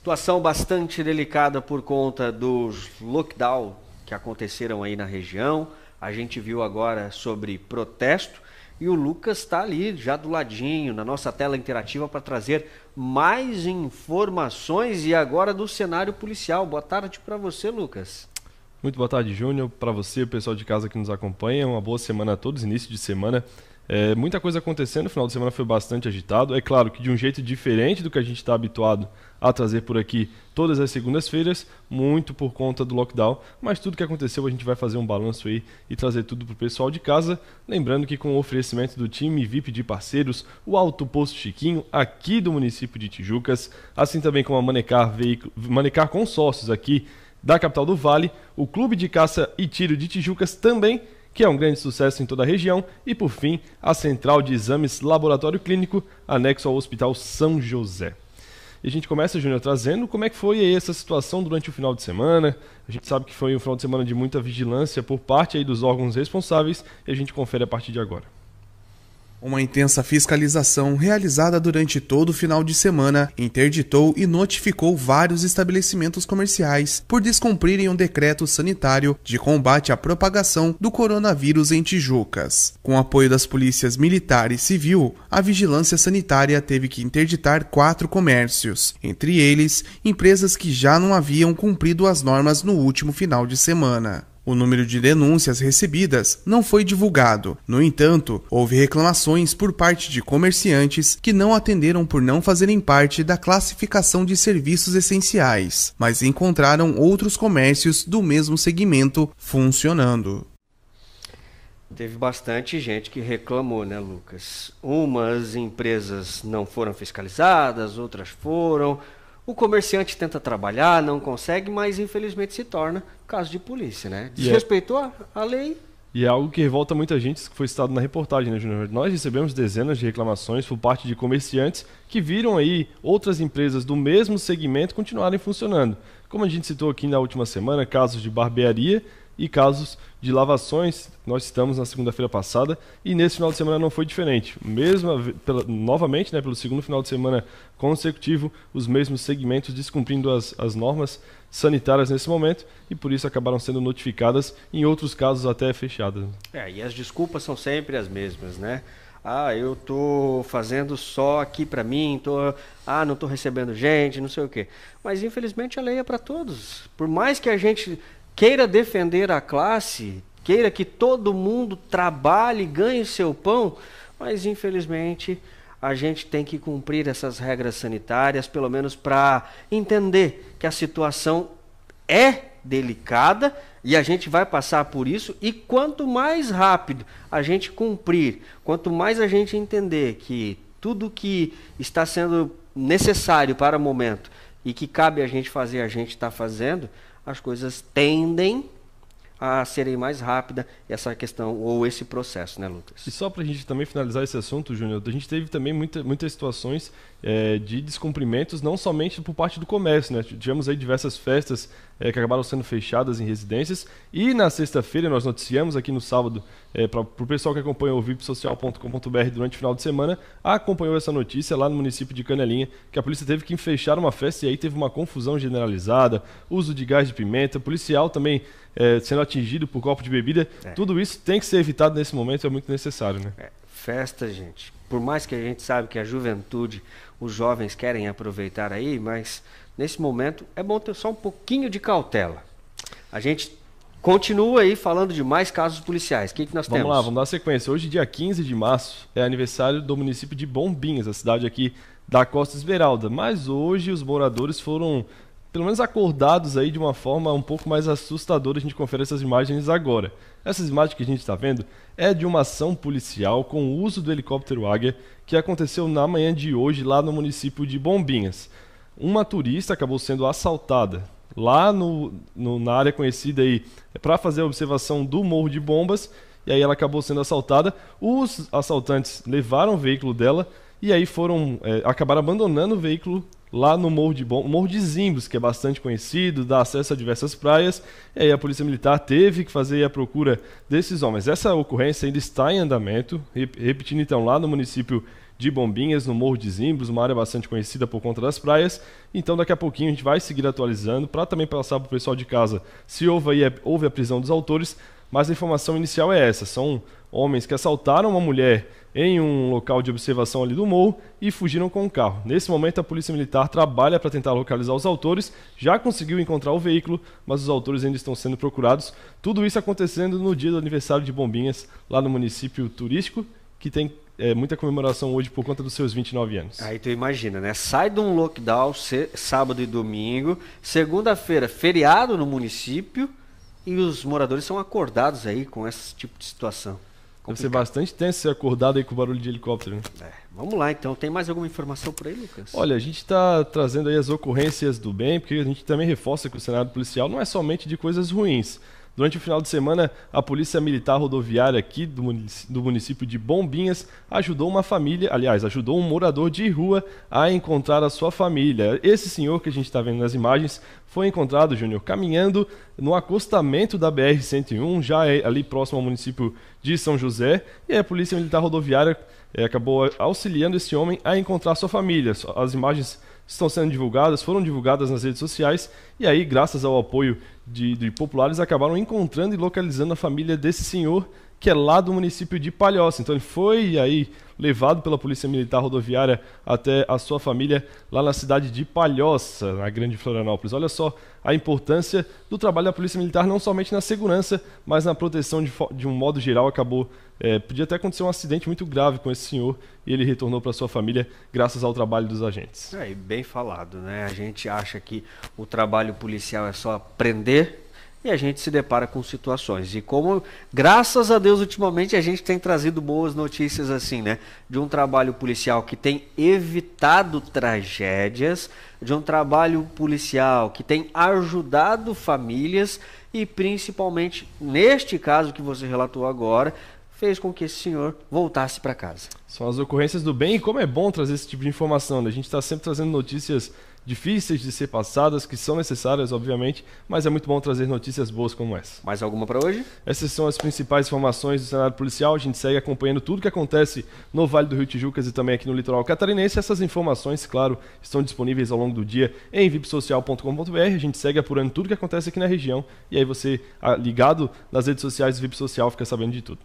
Situação bastante delicada por conta dos lockdown que aconteceram aí na região. A gente viu agora sobre protesto e o Lucas está ali já do ladinho na nossa tela interativa para trazer mais informações e agora do cenário policial. Boa tarde para você, Lucas. Muito boa tarde, Júnior. Para você, o pessoal de casa que nos acompanha, uma boa semana a todos, início de semana é, muita coisa acontecendo, o final de semana foi bastante agitado. É claro que de um jeito diferente do que a gente está habituado a trazer por aqui todas as segundas-feiras, muito por conta do lockdown, mas tudo que aconteceu a gente vai fazer um balanço aí e trazer tudo para o pessoal de casa. Lembrando que com o oferecimento do time VIP de parceiros, o Alto Posto Chiquinho, aqui do município de Tijucas, assim também como a Manecar, veículo, Manecar Consórcios aqui da capital do Vale, o Clube de Caça e Tiro de Tijucas também que é um grande sucesso em toda a região, e por fim, a Central de Exames Laboratório Clínico, anexo ao Hospital São José. E a gente começa, Júnior, trazendo como é que foi essa situação durante o final de semana. A gente sabe que foi um final de semana de muita vigilância por parte dos órgãos responsáveis e a gente confere a partir de agora. Uma intensa fiscalização realizada durante todo o final de semana interditou e notificou vários estabelecimentos comerciais por descumprirem um decreto sanitário de combate à propagação do coronavírus em Tijucas. Com apoio das polícias militar e civil, a vigilância sanitária teve que interditar quatro comércios, entre eles empresas que já não haviam cumprido as normas no último final de semana. O número de denúncias recebidas não foi divulgado. No entanto, houve reclamações por parte de comerciantes que não atenderam por não fazerem parte da classificação de serviços essenciais, mas encontraram outros comércios do mesmo segmento funcionando. Teve bastante gente que reclamou, né, Lucas? Umas empresas não foram fiscalizadas, outras foram. O comerciante tenta trabalhar, não consegue, mas infelizmente se torna caso de polícia, né? É- Desrespeitou a, lei, e é algo que revolta muita gente, que foi citado na reportagem, né, Júnior? Nós recebemos dezenas de reclamações por parte de comerciantes que viram aí outras empresas do mesmo segmento continuarem funcionando. Como a gente citou aqui na última semana, casos de barbearia e casos de lavações. Nós estamos na segunda-feira passada e nesse final de semana não foi diferente. Mesmo pela, novamente, né, pelo segundo final de semana consecutivo, os mesmos segmentos descumprindo as, as normas sanitárias nesse momento e por isso acabaram sendo notificadas, em outros casos até fechadas. É, e as desculpas são sempre as mesmas, né? Ah, eu tô fazendo só aqui para mim, tô, ah, não tô recebendo gente, não sei o quê. Mas infelizmente a lei é para todos. Por mais que a gente queira defender a classe, queira que todo mundo trabalhe, ganhe seu pão, mas infelizmente a gente tem que cumprir essas regras sanitárias, pelo menos para entender que a situação é delicada e a gente vai passar por isso. E quanto mais rápido a gente cumprir, quanto mais a gente entender que tudo que está sendo necessário para o momento e que cabe a gente fazer, a gente está fazendo, as coisas tendem a serem mais rápida essa questão ou esse processo, né, Lucas? E só para a gente também finalizar esse assunto, Júnior, a gente teve também muita, muitas situações é, de descumprimentos, não somente por parte do comércio. Né? Tivemos aí diversas festas é, que acabaram sendo fechadas em residências. E na sexta-feira, nós noticiamos aqui no sábado, é, para o pessoal que acompanhou o vipsocial.com.br durante o final de semana, acompanhou essa notícia lá no município de Canelinha, que a polícia teve que fechar uma festa e aí teve uma confusão generalizada, uso de gás de pimenta, policial também é, sendo atingido por copo de bebida. É. Tudo isso tem que ser evitado nesse momento, é muito necessário. Né? É, festa, gente por mais que a gente sabe que a juventude, os jovens querem aproveitar aí, mas nesse momento é bom ter só um pouquinho de cautela. A gente continua aí falando de mais casos policiais. O que, que nós vamos temos? Vamos lá, vamos dar sequência. Hoje, dia 15 de março, é aniversário do município de Bombinhas, a cidade aqui da Costa Esmeralda. Mas hoje os moradores foram pelo menos acordados aí de uma forma um pouco mais assustadora. A gente confere essas imagens agora. Essas imagens que a gente está vendo é de uma ação policial com o uso do helicóptero Águia que aconteceu na manhã de hoje lá no município de Bombinhas. Uma turista acabou sendo assaltada lá no, no na área conhecida aí é para fazer a observação do Morro de Bombas e aí ela acabou sendo assaltada. Os assaltantes levaram o veículo dela e aí foram é, acabaram abandonando o veículo lá no Morro de, Bom, Morro de Zimbos, que é bastante conhecido, dá acesso a diversas praias, e aí a Polícia Militar teve que fazer a procura desses homens. Essa ocorrência ainda está em andamento, repetindo então, lá no município de Bombinhas, no Morro de Zimbros, uma área bastante conhecida por conta das praias. Então, daqui a pouquinho a gente vai seguir atualizando para também passar para o pessoal de casa se houve, aí, houve a prisão dos autores. Mas a informação inicial é essa: são homens que assaltaram uma mulher em um local de observação ali do morro e fugiram com o carro. Nesse momento, a Polícia Militar trabalha para tentar localizar os autores, já conseguiu encontrar o veículo, mas os autores ainda estão sendo procurados. Tudo isso acontecendo no dia do aniversário de Bombinhas, lá no município turístico, que tem é, muita comemoração hoje por conta dos seus 29 anos. Aí tu imagina, né? Sai de um lockdown, sábado e domingo, segunda-feira, feriado no município e os moradores são acordados aí com esse tipo de situação. Complicado. Deve ser bastante tenso ser acordado aí com o barulho de helicóptero. Né? É, vamos lá então. Tem mais alguma informação por aí, Lucas? Olha, a gente está trazendo aí as ocorrências do bem, porque a gente também reforça que o cenário policial não é somente de coisas ruins. Durante o final de semana, a Polícia Militar Rodoviária aqui do município de Bombinhas ajudou uma família, aliás, ajudou um morador de rua a encontrar a sua família. Esse senhor que a gente está vendo nas imagens foi encontrado, Júnior, caminhando no acostamento da BR-101, já é ali próximo ao município de São José, e a Polícia Militar Rodoviária eh, acabou auxiliando esse homem a encontrar sua família. As imagens estão sendo divulgadas, foram divulgadas nas redes sociais e aí, graças ao apoio de, de populares, acabaram encontrando e localizando a família desse senhor que é lá do município de Palhoça. Então ele foi aí levado pela Polícia Militar Rodoviária até a sua família lá na cidade de Palhoça, na Grande Florianópolis. Olha só a importância do trabalho da Polícia Militar, não somente na segurança, mas na proteção de, de um modo geral. Acabou, é, podia até acontecer um acidente muito grave com esse senhor e ele retornou para sua família graças ao trabalho dos agentes. É, bem falado, né? A gente acha que o trabalho policial é só prender e a gente se depara com situações. E como, graças a Deus, ultimamente a gente tem trazido boas notícias assim, né? De um trabalho policial que tem evitado tragédias, de um trabalho policial que tem ajudado famílias e, principalmente, neste caso que você relatou agora, fez com que esse senhor voltasse para casa. São as ocorrências do bem e como é bom trazer esse tipo de informação, né? A gente está sempre trazendo notícias difíceis de ser passadas, que são necessárias, obviamente, mas é muito bom trazer notícias boas como essa. Mais alguma para hoje? Essas são as principais informações do cenário policial. A gente segue acompanhando tudo o que acontece no Vale do Rio Tijucas e também aqui no litoral catarinense. Essas informações, claro, estão disponíveis ao longo do dia em vipsocial.com.br. A gente segue apurando tudo o que acontece aqui na região e aí você, ah, ligado nas redes sociais do VIP Social, fica sabendo de tudo.